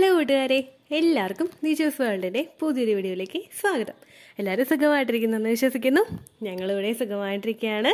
hello കൂട്ടുകാരെ എല്ലാവർക്കും നിജോസ് വേൾഡിൻ്റെ പുതിയൊരു വീഡിയോയിലേക്ക് സ്വാഗതം എല്ലാവരും എന്ന് വിശ്വസിക്കുന്നു ഞങ്ങളിവിടെ സുഖമായിട്ടിരിക്കുകയാണ്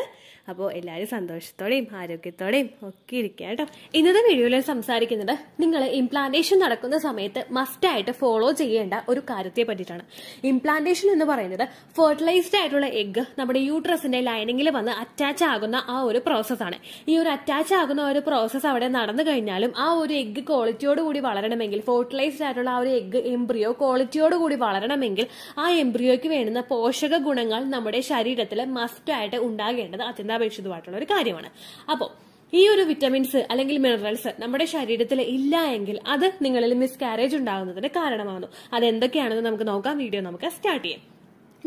അപ്പോൾ എല്ലാവരും സന്തോഷത്തോടെയും ആരോഗ്യത്തോടെയും ഒക്കെ ഇരിക്കുക കേട്ടോ ഇന്നത്തെ വീഡിയോയിൽ സംസാരിക്കുന്നത് നിങ്ങൾ ഇംപ്ലാന്റേഷൻ നടക്കുന്ന സമയത്ത് മസ്റ്റായിട്ട് ഫോളോ ചെയ്യേണ്ട ഒരു കാര്യത്തെ പറ്റിയിട്ടാണ് ഇംപ്ലാന്റേഷൻ എന്ന് പറയുന്നത് ഫെർട്ടിലൈസ്ഡ് ആയിട്ടുള്ള എഗ്ഗ് നമ്മുടെ യൂട്രസിന്റെ ലൈനിങ്ങിൽ വന്ന് അറ്റാച്ച് ആകുന്ന ആ ഒരു പ്രോസസ്സാണ് ഈ ഒരു അറ്റാച്ച് ആകുന്ന ഒരു പ്രോസസ്സ് അവിടെ നടന്നു കഴിഞ്ഞാലും ആ ഒരു എഗ്ഗ് ക്വാളിറ്റിയോട് കൂടി വളരണമെങ്കിൽ ഫെർട്ടിലൈസ്ഡ് ആയിട്ടുള്ള ആ ഒരു എഗ്ഗ് എംബ്രിയോ ക്വാളിറ്റിയോട് കൂടി വളരണമെങ്കിൽ ആ എംബ്രിയോയ്ക്ക് വേണ്ടുന്ന പോഷക ഗുണങ്ങൾ നമ്മുടെ ശരീരത്തിൽ മസ്റ്റായിട്ട് ഉണ്ടാകേണ്ടത് അത്യന്താപേക്ഷിതമായിട്ടുള്ള ഒരു കാര്യമാണ് അപ്പോൾ ഈ ഒരു വിറ്റമിൻസ് അല്ലെങ്കിൽ മിനറൽസ് നമ്മുടെ ശരീരത്തിൽ ഇല്ല എങ്കിൽ അത് നിങ്ങളിൽ മിസ്കാരേജ് ഉണ്ടാകുന്നതിന് കാരണമാകുന്നു അതെന്തൊക്കെയാണെന്ന് നമുക്ക് നോക്കാം വീഡിയോ നമുക്ക് സ്റ്റാർട്ട് ചെയ്യാം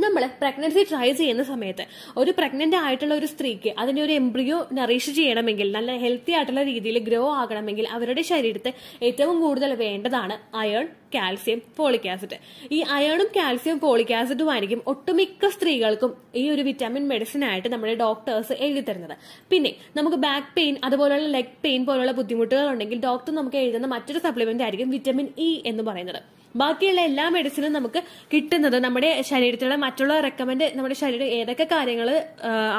നമ്മൾ പ്രഗ്നൻസി ട്രൈ ചെയ്യുന്ന സമയത്ത് ഒരു പ്രഗ്നന്റ് ആയിട്ടുള്ള ഒരു സ്ത്രീക്ക് അതിന്റെ ഒരു എംബ്രിയോ നറിഷ് ചെയ്യണമെങ്കിൽ നല്ല ഹെൽത്തി ആയിട്ടുള്ള രീതിയിൽ ഗ്രോ ആകണമെങ്കിൽ അവരുടെ ശരീരത്തെ ഏറ്റവും കൂടുതൽ വേണ്ടതാണ് അയൺ കാൽസ്യം ഫോളിക് ആസിഡ് ഈ അയണും കാൽസ്യം ഫോളിക് ആയിരിക്കും ഒട്ടുമിക്ക സ്ത്രീകൾക്കും ഈ ഒരു വിറ്റാമിൻ മെഡിസിൻ ആയിട്ട് നമ്മുടെ ഡോക്ടേഴ്സ് എഴുതി തരുന്നത് പിന്നെ നമുക്ക് ബാക്ക് പെയിൻ അതുപോലുള്ള ലെഗ് പെയിൻ പോലുള്ള ബുദ്ധിമുട്ടുകൾ ഉണ്ടെങ്കിൽ ഡോക്ടർ നമുക്ക് എഴുതുന്ന മറ്റൊരു സപ്ലിമെന്റ് ആയിരിക്കും വിറ്റാമിൻ ഇ e എന്ന് പറയുന്നത് ബാക്കിയുള്ള എല്ലാ മെഡിസിനും നമുക്ക് കിട്ടുന്നത് നമ്മുടെ ശരീരത്തിലുള്ള മറ്റുള്ള റെക്കമെൻഡ് നമ്മുടെ ശരീരം ഏതൊക്കെ കാര്യങ്ങൾ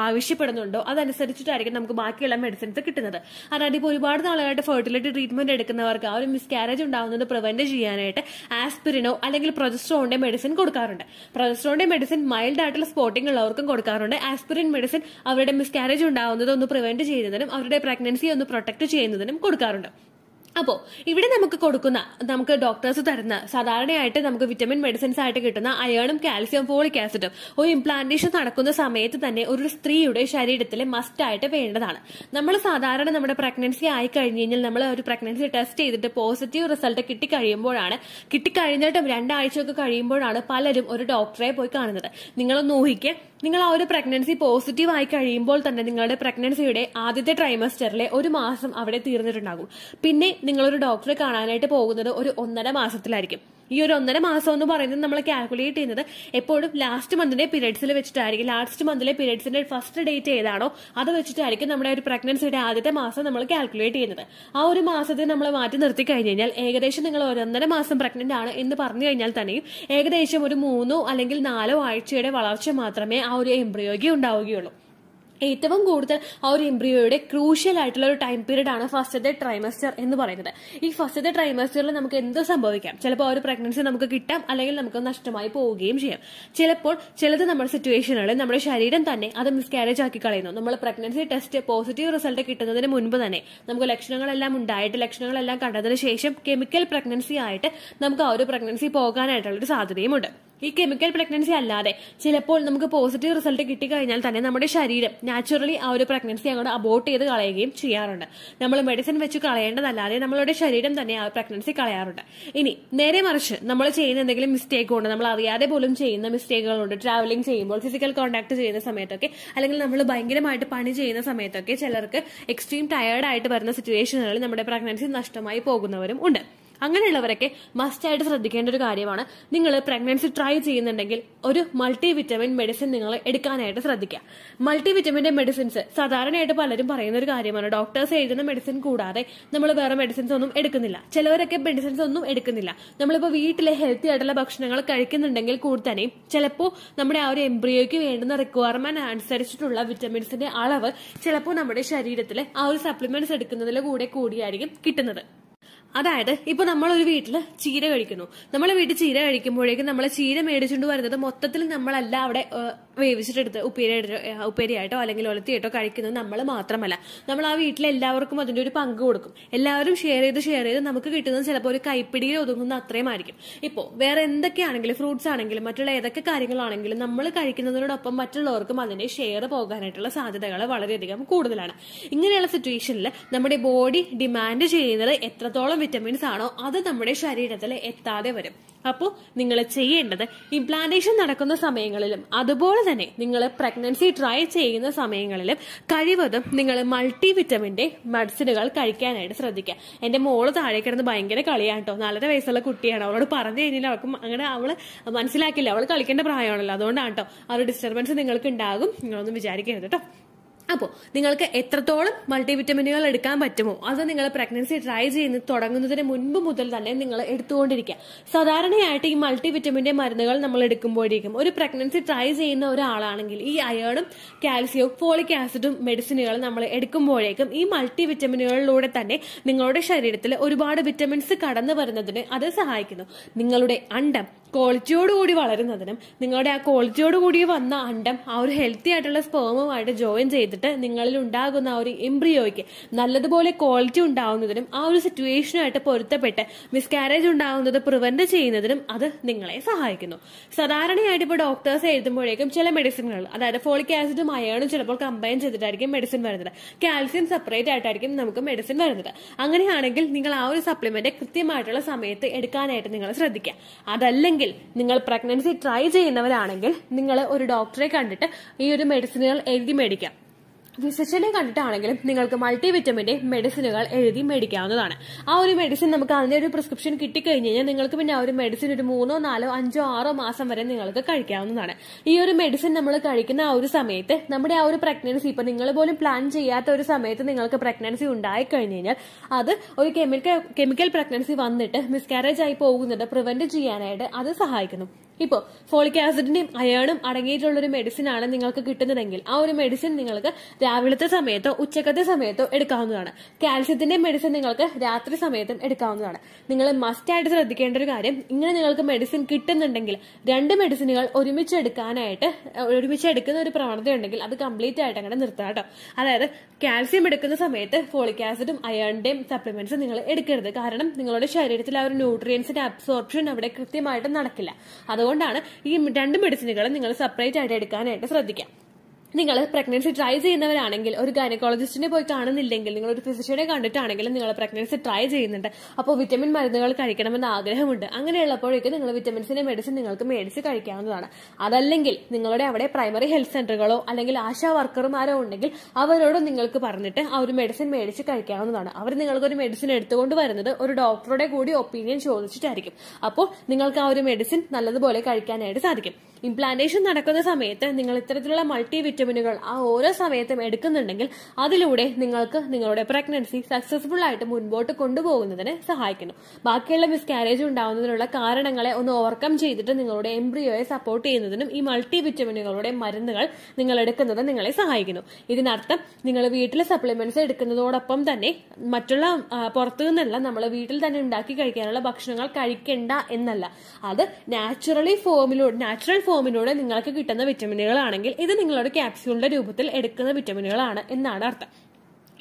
ആവശ്യപ്പെടുന്നുണ്ടോ അതനുസരിച്ചിട്ടായിരിക്കും നമുക്ക് ബാക്കിയുള്ള മെഡിസിൻസ് കിട്ടുന്നത് അതായത് ഇപ്പോൾ ഒരുപാട് നാളുകളായിട്ട് ഫെർട്ടിലിറ്റി ട്രീറ്റ്മെന്റ് എടുക്കുന്നവർക്ക് ആ ഒരു മിസ്കാരേജ് ഉണ്ടാകുന്നത് പ്രിവെന്റ് ചെയ്യാനായിട്ട് ആസ്പിരിനോ അല്ലെങ്കിൽ പ്രൊജസ്ട്രോണിന്റെ മെഡിസിൻ കൊടുക്കാറുണ്ട് പ്രൊജസ്ട്രോണിന്റെ മെഡിസിൻ മൈൽഡ് ആയിട്ടുള്ള സ്പോട്ടിംഗ് ഉള്ളവർക്കും കൊടുക്കാറുണ്ട് ആസ്പിരിൻ മെഡിസിൻ അവരുടെ മിസ്കാരേജ് ഉണ്ടാകുന്നത് ഒന്ന് പ്രിവെന്റ് ചെയ്യുന്നതിനും അവരുടെ പ്രഗ്നൻസി ഒന്ന് പ്രൊട്ടക്ട് ചെയ്യുന്നതിനും കൊടുക്കാറുണ്ട് അപ്പോൾ ഇവിടെ നമുക്ക് കൊടുക്കുന്ന നമുക്ക് ഡോക്ടേഴ്സ് തരുന്ന സാധാരണയായിട്ട് നമുക്ക് വിറ്റമിൻ മെഡിസിൻസ് ആയിട്ട് കിട്ടുന്ന അയേണും കാൽസ്യം ഫോളിക് ആസിഡും ഒരു ഇംപ്ലാന്റേഷൻ നടക്കുന്ന സമയത്ത് തന്നെ ഒരു സ്ത്രീയുടെ ശരീരത്തിൽ ആയിട്ട് വേണ്ടതാണ് നമ്മൾ സാധാരണ നമ്മുടെ പ്രഗ്നൻസി ആയി കഴിഞ്ഞ് കഴിഞ്ഞാൽ നമ്മൾ ഒരു പ്രഗ്നൻസി ടെസ്റ്റ് ചെയ്തിട്ട് പോസിറ്റീവ് റിസൾട്ട് കിട്ടിക്കഴിയുമ്പോഴാണ് കിട്ടിക്കഴിഞ്ഞിട്ടും രണ്ടാഴ്ചയൊക്കെ കഴിയുമ്പോഴാണ് പലരും ഒരു ഡോക്ടറെ പോയി കാണുന്നത് നിങ്ങളൊന്ന് ഊഹിക്കുക നിങ്ങൾ ആ ഒരു പ്രഗ്നൻസി പോസിറ്റീവ് ആയി കഴിയുമ്പോൾ തന്നെ നിങ്ങളുടെ പ്രഗ്നൻസിയുടെ ആദ്യത്തെ ട്രൈമസ്റ്ററിലെ ഒരു മാസം അവിടെ തീർന്നിട്ടുണ്ടാകും പിന്നെ നിങ്ങളൊരു ഡോക്ടറെ കാണാനായിട്ട് പോകുന്നത് ഒരു ഒന്നര മാസത്തിലായിരിക്കും ഈ ഒരു ഒന്നര മാസം എന്ന് പറയുന്നത് നമ്മൾ കാൽക്കുലേറ്റ് ചെയ്യുന്നത് എപ്പോഴും ലാസ്റ്റ് മന്തിന്റെ പീരീഡ്സിൽ വെച്ചിട്ടായിരിക്കും ലാസ്റ്റ് മന്തിലെ പീരീഡ്സിന്റെ ഫസ്റ്റ് ഡേറ്റ് ഏതാണോ അത് വെച്ചിട്ടായിരിക്കും നമ്മുടെ ഒരു പ്രഗ്നൻസിയുടെ ആദ്യത്തെ മാസം നമ്മൾ കാൽക്കുലേറ്റ് ചെയ്യുന്നത് ആ ഒരു മാസത്തിൽ നമ്മൾ മാറ്റി നിർത്തി കഴിഞ്ഞു കഴിഞ്ഞാൽ ഏകദേശം നിങ്ങൾ ഒരൊന്നര മാസം പ്രഗ്നന്റ് ആണ് എന്ന് പറഞ്ഞു കഴിഞ്ഞാൽ തന്നെയും ഏകദേശം ഒരു മൂന്നോ അല്ലെങ്കിൽ നാലോ ആഴ്ചയുടെ വളർച്ച മാത്രമേ ആ ഒരു എംബ്രിയോയ്ക്ക് ഉണ്ടാവുകയുള്ളൂ ഏറ്റവും കൂടുതൽ ആ ഒരു എംബ്രിയോയുടെ ക്രൂഷ്യൽ ആയിട്ടുള്ള ഒരു ടൈം പീരീഡ് ആണ് ഫസ്റ്റത്തെ ട്രൈമസ്റ്റർ എന്ന് പറയുന്നത് ഈ ഫസ്റ്റത്തെ ട്രൈമസ്റ്ററിൽ നമുക്ക് എന്ത് സംഭവിക്കാം ചിലപ്പോൾ ആ ഒരു പ്രഗ്നൻസി നമുക്ക് കിട്ടാം അല്ലെങ്കിൽ നമുക്ക് നഷ്ടമായി പോവുകയും ചെയ്യാം ചിലപ്പോൾ ചിലത് നമ്മുടെ സിറ്റുവേഷനുകളിൽ നമ്മുടെ ശരീരം തന്നെ അത് മിസ്കാരേജ് ആക്കി കളയുന്നു നമ്മൾ പ്രഗ്നൻസി ടെസ്റ്റ് പോസിറ്റീവ് റിസൾട്ട് കിട്ടുന്നതിന് മുൻപ് തന്നെ നമുക്ക് ലക്ഷണങ്ങളെല്ലാം ഉണ്ടായിട്ട് ലക്ഷണങ്ങളെല്ലാം കണ്ടതിന് ശേഷം കെമിക്കൽ പ്രഗ്നൻസി ആയിട്ട് നമുക്ക് ആ ഒരു പ്രഗ്നൻസി പോകാനായിട്ടുള്ള ഒരു സാധ്യതയുമുണ്ട് ഈ കെമിക്കൽ പ്രഗ്നൻസി അല്ലാതെ ചിലപ്പോൾ നമുക്ക് പോസിറ്റീവ് റിസൾട്ട് കിട്ടിക്കഴിഞ്ഞാൽ തന്നെ നമ്മുടെ ശരീരം നാച്ചുറലി ആ ഒരു പ്രഗ്നൻസി അങ്ങോട്ട് അബോർട്ട് ചെയ്ത് കളയുകയും ചെയ്യാറുണ്ട് നമ്മൾ മെഡിസിൻ വെച്ച് കളയേണ്ടതല്ലാതെ നമ്മളുടെ ശരീരം തന്നെ ആ പ്രഗ്നൻസി കളയാറുണ്ട് ഇനി നേരെ മറിച്ച് നമ്മൾ ചെയ്യുന്ന എന്തെങ്കിലും മിസ്റ്റേക്ക് ഉണ്ട് നമ്മൾ അറിയാതെ പോലും ചെയ്യുന്ന മിസ്റ്റേക്കുകളുണ്ട് ട്രാവലിംഗ് ചെയ്യുമ്പോൾ ഫിസിക്കൽ കോൺടാക്ട് ചെയ്യുന്ന സമയത്തൊക്കെ അല്ലെങ്കിൽ നമ്മൾ ഭയങ്കരമായിട്ട് പണി ചെയ്യുന്ന സമയത്തൊക്കെ ചിലർക്ക് എക്സ്ട്രീം ടയേർഡായിട്ട് വരുന്ന സിറ്റുവേഷനുകളിൽ നമ്മുടെ പ്രഗ്നൻസി നഷ്ടമായി പോകുന്നവരും ഉണ്ട് അങ്ങനെയുള്ളവരൊക്കെ മസ്റ്റ് ആയിട്ട് ശ്രദ്ധിക്കേണ്ട ഒരു കാര്യമാണ് നിങ്ങൾ പ്രഗ്നൻസി ട്രൈ ചെയ്യുന്നുണ്ടെങ്കിൽ ഒരു മൾട്ടി വിറ്റമിൻ മെഡിസിൻ നിങ്ങൾ എടുക്കാനായിട്ട് ശ്രദ്ധിക്കുക മൾട്ടി വിറ്റമിന്റെ മെഡിസിൻസ് സാധാരണയായിട്ട് പലരും പറയുന്ന ഒരു കാര്യമാണ് ഡോക്ടേഴ്സ് എഴുതുന്ന മെഡിസിൻ കൂടാതെ നമ്മൾ വേറെ മെഡിസിൻസ് ഒന്നും എടുക്കുന്നില്ല ചിലവരൊക്കെ മെഡിസിൻസ് ഒന്നും എടുക്കുന്നില്ല നമ്മളിപ്പോൾ വീട്ടിലെ ഹെൽത്തി ആയിട്ടുള്ള ഭക്ഷണങ്ങൾ കഴിക്കുന്നുണ്ടെങ്കിൽ കൂടി തന്നെയും ചിലപ്പോൾ നമ്മുടെ ആ ഒരു എംബ്രിയോയ്ക്ക് വേണ്ടുന്ന റിക്വയർമെന്റ് അനുസരിച്ചിട്ടുള്ള വിറ്റമിൻസിന്റെ അളവ് ചിലപ്പോൾ നമ്മുടെ ശരീരത്തിലെ ആ ഒരു സപ്ലിമെന്റ്സ് എടുക്കുന്നതിൽ കൂടെ കൂടിയായിരിക്കും കിട്ടുന്നത് അതായത് ഇപ്പൊ നമ്മൾ ഒരു വീട്ടിൽ ചീര കഴിക്കുന്നു നമ്മൾ വീട്ടിൽ ചീര കഴിക്കുമ്പോഴേക്കും നമ്മൾ ചീര മേടിച്ചുകൊണ്ട് വരുന്നത് മൊത്തത്തിൽ നമ്മളല്ല അവിടെ വേവിച്ചിട്ടെടുത്ത് ഉപ്പേരി ഉപ്പേരിയായിട്ടോ അല്ലെങ്കിൽ ഒലത്തിയായിട്ടോ കഴിക്കുന്നത് നമ്മൾ മാത്രമല്ല നമ്മൾ ആ വീട്ടിൽ എല്ലാവർക്കും അതിൻ്റെ ഒരു പങ്ക് കൊടുക്കും എല്ലാവരും ഷെയർ ചെയ്ത് ഷെയർ ചെയ്ത് നമുക്ക് കിട്ടുന്നത് ചിലപ്പോൾ ഒരു കൈപ്പിടിയിൽ ഒതുങ്ങുന്ന അത്രയും ആയിരിക്കും ഇപ്പോൾ വേറെ എന്തൊക്കെയാണെങ്കിലും ഫ്രൂട്ട്സ് ആണെങ്കിലും മറ്റുള്ള ഏതൊക്കെ കാര്യങ്ങളാണെങ്കിലും നമ്മൾ കഴിക്കുന്നതിനോടൊപ്പം മറ്റുള്ളവർക്കും അതിൻ്റെ ഷെയർ പോകാനായിട്ടുള്ള സാധ്യതകൾ വളരെയധികം കൂടുതലാണ് ഇങ്ങനെയുള്ള സിറ്റുവേഷനിൽ നമ്മുടെ ബോഡി ഡിമാൻഡ് ചെയ്യുന്നത് എത്രത്തോളം വിറ്റമിൻസ് ആണോ അത് നമ്മുടെ ശരീരത്തിൽ എത്താതെ വരും അപ്പോൾ നിങ്ങൾ ചെയ്യേണ്ടത് ഇംപ്ലാന്റേഷൻ നടക്കുന്ന സമയങ്ങളിലും അതുപോലെ തന്നെ നിങ്ങൾ പ്രഗ്നൻസി ട്രൈ ചെയ്യുന്ന സമയങ്ങളിലും കഴിവതും നിങ്ങൾ മൾട്ടി വിറ്റമിൻ്റെ മെഡിസിനുകൾ കഴിക്കാനായിട്ട് ശ്രദ്ധിക്കുക എൻ്റെ മോള് താഴെ കിടന്ന് ഭയങ്കര കളിയാണ് കേട്ടോ നാലര വയസ്സുള്ള കുട്ടിയാണ് അവളോട് പറഞ്ഞു കഴിഞ്ഞാൽ അവൾക്ക് അങ്ങനെ അവൾ മനസ്സിലാക്കില്ല അവൾ കളിക്കേണ്ട പ്രായമാണല്ലോ അതുകൊണ്ടാണ് കേട്ടോ ആ ഒരു ഡിസ്റ്റർബൻസ് നിങ്ങൾക്ക് ഉണ്ടാകും നിങ്ങളൊന്നും വിചാരിക്കരുത് കേട്ടോ അപ്പോൾ നിങ്ങൾക്ക് എത്രത്തോളം മൾട്ടിവിറ്റമിനുകൾ എടുക്കാൻ പറ്റുമോ അത് നിങ്ങൾ പ്രഗ്നൻസി ട്രൈ ചെയ്യുന്ന തുടങ്ങുന്നതിന് മുൻപ് മുതൽ തന്നെ നിങ്ങൾ എടുത്തുകൊണ്ടിരിക്കുക സാധാരണയായിട്ട് ഈ മൾട്ടിവിറ്റമിൻ്റെ മരുന്നുകൾ നമ്മൾ എടുക്കുമ്പോഴേക്കും ഒരു പ്രഗ്നൻസി ട്രൈ ചെയ്യുന്ന ഒരാളാണെങ്കിൽ ഈ അയേണും കാൽസ്യവും ഫോളിക് ആസിഡും മെഡിസിനുകൾ നമ്മൾ എടുക്കുമ്പോഴേക്കും ഈ മൾട്ടിവിറ്റമിനുകളിലൂടെ തന്നെ നിങ്ങളുടെ ശരീരത്തിൽ ഒരുപാട് വിറ്റമിൻസ് കടന്നു വരുന്നതിന് അത് സഹായിക്കുന്നു നിങ്ങളുടെ അണ്ടം ക്വാളിറ്റിയോട് കൂടി വളരുന്നതിനും നിങ്ങളുടെ ആ ക്വാളിറ്റിയോട് കൂടി വന്ന അണ്ടം ആ ഒരു ഹെൽത്തി ആയിട്ടുള്ള സ്പേമുമായിട്ട് ജോയിൻ ചെയ്തിട്ട് നിങ്ങളിൽ ഉണ്ടാകുന്ന ആ ഒരു എംബ്രിയോയ്ക്ക് നല്ലതുപോലെ ക്വാളിറ്റി ഉണ്ടാവുന്നതിനും ആ ഒരു സിറ്റുവേഷനുമായിട്ട് പൊരുത്തപ്പെട്ട് മിസ്കാരേജ് ഉണ്ടാകുന്നത് പ്രിവെന്റ് ചെയ്യുന്നതിനും അത് നിങ്ങളെ സഹായിക്കുന്നു സാധാരണയായിട്ട് ഇപ്പോൾ ഡോക്ടേഴ്സ് എഴുതുമ്പോഴേക്കും ചില മെഡിസിനുകൾ അതായത് ഫോളിക് ആസിഡും അയണും ചിലപ്പോൾ കമ്പൈൻ ചെയ്തിട്ടായിരിക്കും മെഡിസിൻ വരുന്നത് കാൽസ്യം സെപ്പറേറ്റ് ആയിട്ടായിരിക്കും നമുക്ക് മെഡിസിൻ വരുന്നത് അങ്ങനെയാണെങ്കിൽ നിങ്ങൾ ആ ഒരു സപ്ലിമെന്റ് കൃത്യമായിട്ടുള്ള സമയത്ത് എടുക്കാനായിട്ട് നിങ്ങൾ ശ്രദ്ധിക്കുക അതല്ലെങ്കിൽ അല്ലെങ്കിൽ നിങ്ങൾ പ്രഗ്നൻസി ട്രൈ ചെയ്യുന്നവരാണെങ്കിൽ നിങ്ങൾ ഒരു ഡോക്ടറെ കണ്ടിട്ട് ഈ ഒരു മെഡിസിനുകൾ എഴുതി മേടിക്കാം ഫിസിഷ്യനെ കണ്ടിട്ടാണെങ്കിലും നിങ്ങൾക്ക് മൾട്ടി വിറ്റമിന്റെ മെഡിസിനുകൾ എഴുതി മേടിക്കാവുന്നതാണ് ആ ഒരു മെഡിസിൻ നമുക്ക് അതിന്റെ ഒരു പ്രിസ്ക്രിപ്ഷൻ കിട്ടിക്കഴിഞ്ഞ് കഴിഞ്ഞാൽ നിങ്ങൾക്ക് പിന്നെ ആ ഒരു മെഡിസിൻ ഒരു മൂന്നോ നാലോ അഞ്ചോ ആറോ മാസം വരെ നിങ്ങൾക്ക് കഴിക്കാവുന്നതാണ് ഈ ഒരു മെഡിസിൻ നമ്മൾ കഴിക്കുന്ന ആ ഒരു സമയത്ത് നമ്മുടെ ആ ഒരു പ്രഗ്നൻസി ഇപ്പൊ നിങ്ങൾ പോലും പ്ലാൻ ചെയ്യാത്ത ഒരു സമയത്ത് നിങ്ങൾക്ക് പ്രഗ്നൻസി ഉണ്ടായി കഴിഞ്ഞാൽ അത് ഒരു കെമിക്കൽ കെമിക്കൽ പ്രഗ്നൻസി വന്നിട്ട് മിസ്കാരേജ് ആയി പോകുന്നത് പ്രിവെന്റ് ചെയ്യാനായിട്ട് അത് സഹായിക്കുന്നു ഇപ്പോൾ ഫോളിക് ആസിഡിന്റെയും അയണും അടങ്ങിയിട്ടുള്ള ഒരു മെഡിസിൻ ആണ് നിങ്ങൾക്ക് കിട്ടുന്നതെങ്കിൽ ആ ഒരു മെഡിസിൻ നിങ്ങൾക്ക് രാവിലത്തെ സമയത്തോ ഉച്ചക്കത്തെ സമയത്തോ എടുക്കാവുന്നതാണ് കാൽസ്യത്തിന്റെ മെഡിസിൻ നിങ്ങൾക്ക് രാത്രി സമയത്തും എടുക്കാവുന്നതാണ് നിങ്ങൾ മസ്റ്റ് ആയിട്ട് ശ്രദ്ധിക്കേണ്ട ഒരു കാര്യം ഇങ്ങനെ നിങ്ങൾക്ക് മെഡിസിൻ കിട്ടുന്നുണ്ടെങ്കിൽ രണ്ട് മെഡിസിനുകൾ ഒരുമിച്ച് എടുക്കാനായിട്ട് ഒരുമിച്ച് എടുക്കുന്ന ഒരു പ്രവണത ഉണ്ടെങ്കിൽ അത് കംപ്ലീറ്റ് ആയിട്ട് അങ്ങനെ നിർത്താം കേട്ടോ അതായത് കാൽസ്യം എടുക്കുന്ന സമയത്ത് ഫോളിക് ആസിഡും അയേണിന്റെയും സപ്ലിമെന്റ്സ് നിങ്ങൾ എടുക്കരുത് കാരണം നിങ്ങളുടെ ശരീരത്തിൽ ആ ഒരു ന്യൂട്രിയൻസിന്റെ അബ്സോർപ്ഷൻ അവിടെ കൃത്യമായിട്ട് നടക്കില്ല അതുകൊണ്ട് അതുകൊണ്ടാണ് ഈ രണ്ട് മെഡിസിനുകളും നിങ്ങൾ സെപ്പറേറ്റ് ആയിട്ട് എടുക്കാനായിട്ട് ശ്രദ്ധിക്കാം നിങ്ങൾ പ്രഗ്നൻസി ട്രൈ ചെയ്യുന്നവരാണെങ്കിൽ ഒരു ഗൈനക്കോളജിസ്റ്റിനെ പോയി കാണുന്നില്ലെങ്കിൽ നിങ്ങൾ ഒരു ഫിസിഷ്യനെ കണ്ടിട്ടാണെങ്കിലും നിങ്ങൾ പ്രഗ്നൻസി ട്രൈ ചെയ്യുന്നുണ്ട് അപ്പോൾ വിറ്റമിൻ മരുന്നുകൾ കഴിക്കണമെന്ന് ആഗ്രഹമുണ്ട് അങ്ങനെയുള്ളപ്പോഴേക്കും നിങ്ങൾ വിറ്റമിൻസിന്റെ മെഡിസിൻ നിങ്ങൾക്ക് മേടിച്ച് കഴിക്കാവുന്നതാണ് അതല്ലെങ്കിൽ നിങ്ങളുടെ അവിടെ പ്രൈമറി ഹെൽത്ത് സെന്ററുകളോ അല്ലെങ്കിൽ ആശാ വർക്കർമാരോ ഉണ്ടെങ്കിൽ അവരോട് നിങ്ങൾക്ക് പറഞ്ഞിട്ട് ആ ഒരു മെഡിസിൻ മേടിച്ച് കഴിക്കാവുന്നതാണ് അവർ നിങ്ങൾക്ക് ഒരു മെഡിസിൻ എടുത്തുകൊണ്ട് വരുന്നത് ഒരു ഡോക്ടറുടെ കൂടി ഒപ്പീനിയൻ ചോദിച്ചിട്ടായിരിക്കും അപ്പോൾ നിങ്ങൾക്ക് ആ ഒരു മെഡിസിൻ നല്ലതുപോലെ കഴിക്കാനായിട്ട് സാധിക്കും ഇംപ്ലാന്റേഷൻ നടക്കുന്ന സമയത്ത് നിങ്ങൾ ഇത്തരത്തിലുള്ള മൾട്ടി വിറ്റമിനുകൾ ആ ഓരോ സമയത്തും എടുക്കുന്നുണ്ടെങ്കിൽ അതിലൂടെ നിങ്ങൾക്ക് നിങ്ങളുടെ പ്രഗ്നൻസി സക്സസ്ഫുൾ ആയിട്ട് മുൻപോട്ട് കൊണ്ടുപോകുന്നതിന് സഹായിക്കുന്നു ബാക്കിയുള്ള മിസ്കാരേജ് ഉണ്ടാവുന്നതിനുള്ള കാരണങ്ങളെ ഒന്ന് ഓവർകം ചെയ്തിട്ട് നിങ്ങളുടെ എംബ്രിയോയെ സപ്പോർട്ട് ചെയ്യുന്നതിനും ഈ മൾട്ടി വിറ്റമിനുകളുടെ മരുന്നുകൾ നിങ്ങൾ എടുക്കുന്നത് നിങ്ങളെ സഹായിക്കുന്നു ഇതിനർത്ഥം നിങ്ങൾ വീട്ടിലെ സപ്ലിമെന്റ്സ് എടുക്കുന്നതോടൊപ്പം തന്നെ മറ്റുള്ള പുറത്തു നിന്നല്ല നമ്മൾ വീട്ടിൽ തന്നെ ഉണ്ടാക്കി കഴിക്കാനുള്ള ഭക്ഷണങ്ങൾ കഴിക്കേണ്ട എന്നല്ല അത് നാച്ചുറലി ഫോമിലൂടെ നാച്ചുറൽ ഫോമിലൂടെ നിങ്ങൾക്ക് കിട്ടുന്ന വിറ്റമിനുകളാണെങ്കിൽ ഇത് നിങ്ങളുടെ ക്യാപ്സ്യൂളിന്റെ രൂപത്തിൽ എടുക്കുന്ന വിറ്റമിനുകളാണ് എന്നാണ് അർത്ഥം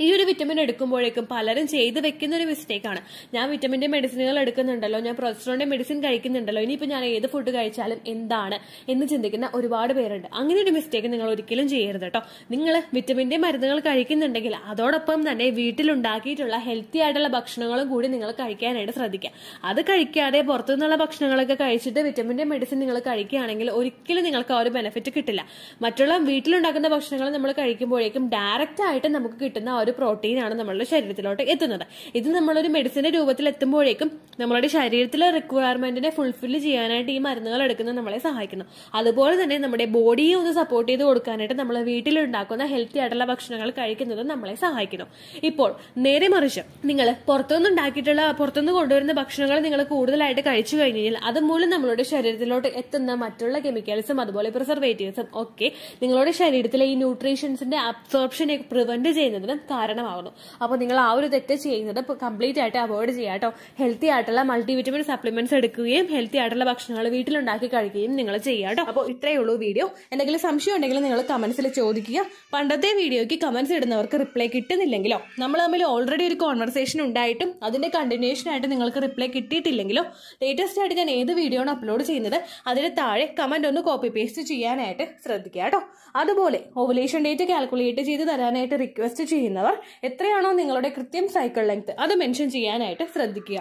ഈ ഒരു വിറ്റമിൻ എടുക്കുമ്പോഴേക്കും പലരും ചെയ്ത് വെക്കുന്ന ഒരു മിസ്റ്റേക്കാണ് ഞാൻ വിറ്റമിന്റെ മെഡിസിനുകൾ എടുക്കുന്നുണ്ടല്ലോ ഞാൻ പ്രൊസ്റ്ററോണിന്റെ മെഡിസിൻ കഴിക്കുന്നുണ്ടല്ലോ ഇനിയിപ്പോൾ ഞാൻ ഏത് ഫുഡ് കഴിച്ചാലും എന്താണ് എന്ന് ചിന്തിക്കുന്ന ഒരുപാട് പേരുണ്ട് അങ്ങനെ ഒരു മിസ്റ്റേക്ക് നിങ്ങൾ ഒരിക്കലും ചെയ്യരുത് കേട്ടോ നിങ്ങൾ വിറ്റമിന്റെ മരുന്നുകൾ കഴിക്കുന്നുണ്ടെങ്കിൽ അതോടൊപ്പം തന്നെ വീട്ടിലുണ്ടാക്കിയിട്ടുള്ള ഹെൽത്തി ആയിട്ടുള്ള ഭക്ഷണങ്ങളും കൂടി നിങ്ങൾ കഴിക്കാനായിട്ട് ശ്രദ്ധിക്കുക അത് കഴിക്കാതെ പുറത്തു നിന്നുള്ള ഭക്ഷണങ്ങളൊക്കെ കഴിച്ചിട്ട് വിറ്റമിന്റെ മെഡിസിൻ നിങ്ങൾ കഴിക്കുകയാണെങ്കിൽ ഒരിക്കലും നിങ്ങൾക്ക് ആ ഒരു ബെനിഫിറ്റ് കിട്ടില്ല മറ്റുള്ള വീട്ടിലുണ്ടാക്കുന്ന ഭക്ഷണങ്ങൾ നമ്മൾ കഴിക്കുമ്പോഴേക്കും ഡയറക്റ്റ് ആയിട്ട് നമുക്ക് കിട്ടുന്ന ഒരു ആണ് നമ്മളുടെ ശരീരത്തിലോട്ട് എത്തുന്നത് ഇത് നമ്മളൊരു മെഡിസിന്റെ രൂപത്തിൽ എത്തുമ്പോഴേക്കും നമ്മുടെ ശരീരത്തിലെ റിക്വയർമെന്റിനെ ഫുൾഫിൽ ചെയ്യാനായിട്ട് ഈ മരുന്നുകൾ എടുക്കുന്നത് നമ്മളെ സഹായിക്കുന്നു അതുപോലെ തന്നെ നമ്മുടെ ബോഡിയെ ഒന്ന് സപ്പോർട്ട് ചെയ്ത് കൊടുക്കാനായിട്ട് നമ്മൾ വീട്ടിലുണ്ടാക്കുന്ന ഹെൽത്തി ആയിട്ടുള്ള ഭക്ഷണങ്ങൾ കഴിക്കുന്നത് നമ്മളെ സഹായിക്കുന്നു ഇപ്പോൾ നേരെ മറിച്ച് നിങ്ങൾ പുറത്തുനിന്ന് ഉണ്ടാക്കിയിട്ടുള്ള പുറത്തുനിന്ന് കൊണ്ടുവരുന്ന ഭക്ഷണങ്ങൾ നിങ്ങൾ കൂടുതലായിട്ട് കഴിച്ചു കഴിഞ്ഞാൽ അതുമൂലം നമ്മളുടെ ശരീരത്തിലോട്ട് എത്തുന്ന മറ്റുള്ള കെമിക്കൽസും അതുപോലെ പ്രിസർവേറ്റീവ്സും ഒക്കെ നിങ്ങളുടെ ശരീരത്തിലെ ഈ ന്യൂട്രീഷൻസിന്റെ അബ്സോർപ്ഷനെ പ്രിവെന്റ് ചെയ്യുന്നതിനും കാരണമാകുന്നു അപ്പോൾ നിങ്ങൾ ആ ഒരു തെറ്റ് ചെയ്യുന്നത് കംപ്ലീറ്റ് ആയിട്ട് അവോയ്ഡ് ചെയ്യുക കേട്ടോ ഹെൽത്തി ആയിട്ടുള്ള മൾട്ടിവിറ്റമിൻ സപ്ലിമെന്റ്സ് എടുക്കുകയും ഹെൽത്തി ആയിട്ടുള്ള ഭക്ഷണങ്ങൾ വീട്ടിലുണ്ടാക്കി കഴിക്കുകയും നിങ്ങൾ ചെയ്യുക കേട്ടോ അപ്പോൾ ഇത്രയേ ഉള്ളൂ വീഡിയോ എന്തെങ്കിലും സംശയം ഉണ്ടെങ്കിൽ നിങ്ങൾ കമന്റ്സിൽ ചോദിക്കുക പണ്ടത്തെ വീഡിയോയ്ക്ക് കമന്റ്സ് ഇടുന്നവർക്ക് റിപ്ലൈ കിട്ടുന്നില്ലെങ്കിലോ നമ്മൾ തമ്മിൽ ഓൾറെഡി ഒരു കോൺവെർസേഷൻ ഉണ്ടായിട്ടും അതിന്റെ കണ്ടിന്യൂഷൻ ആയിട്ട് നിങ്ങൾക്ക് റിപ്ലൈ കിട്ടിയിട്ടില്ലെങ്കിലോ ലേറ്റസ്റ്റ് ആയിട്ട് ഞാൻ ഏത് വീഡിയോ ആണ് അപ്ലോഡ് ചെയ്യുന്നത് അതിന് താഴെ കമന്റ് ഒന്ന് കോപ്പി പേസ്റ്റ് ചെയ്യാനായിട്ട് ശ്രദ്ധിക്കുക കേട്ടോ അതുപോലെ ഓവുലേഷൻ ഡേറ്റ് കാൽക്കുലേറ്റ് ചെയ്ത് തരാനായിട്ട് റിക്വസ്റ്റ് ചെയ്യുന്നവർ എത്രയാണോ നിങ്ങളുടെ കൃത്യം സൈക്കിൾ ലെങ്ത് അത് മെൻഷൻ ചെയ്യാനായിട്ട് ശ്രദ്ധിക്കുക